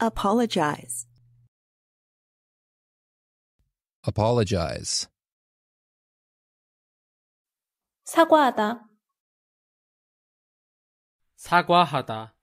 Apologize. Apologize. 사과하다. 사과하다.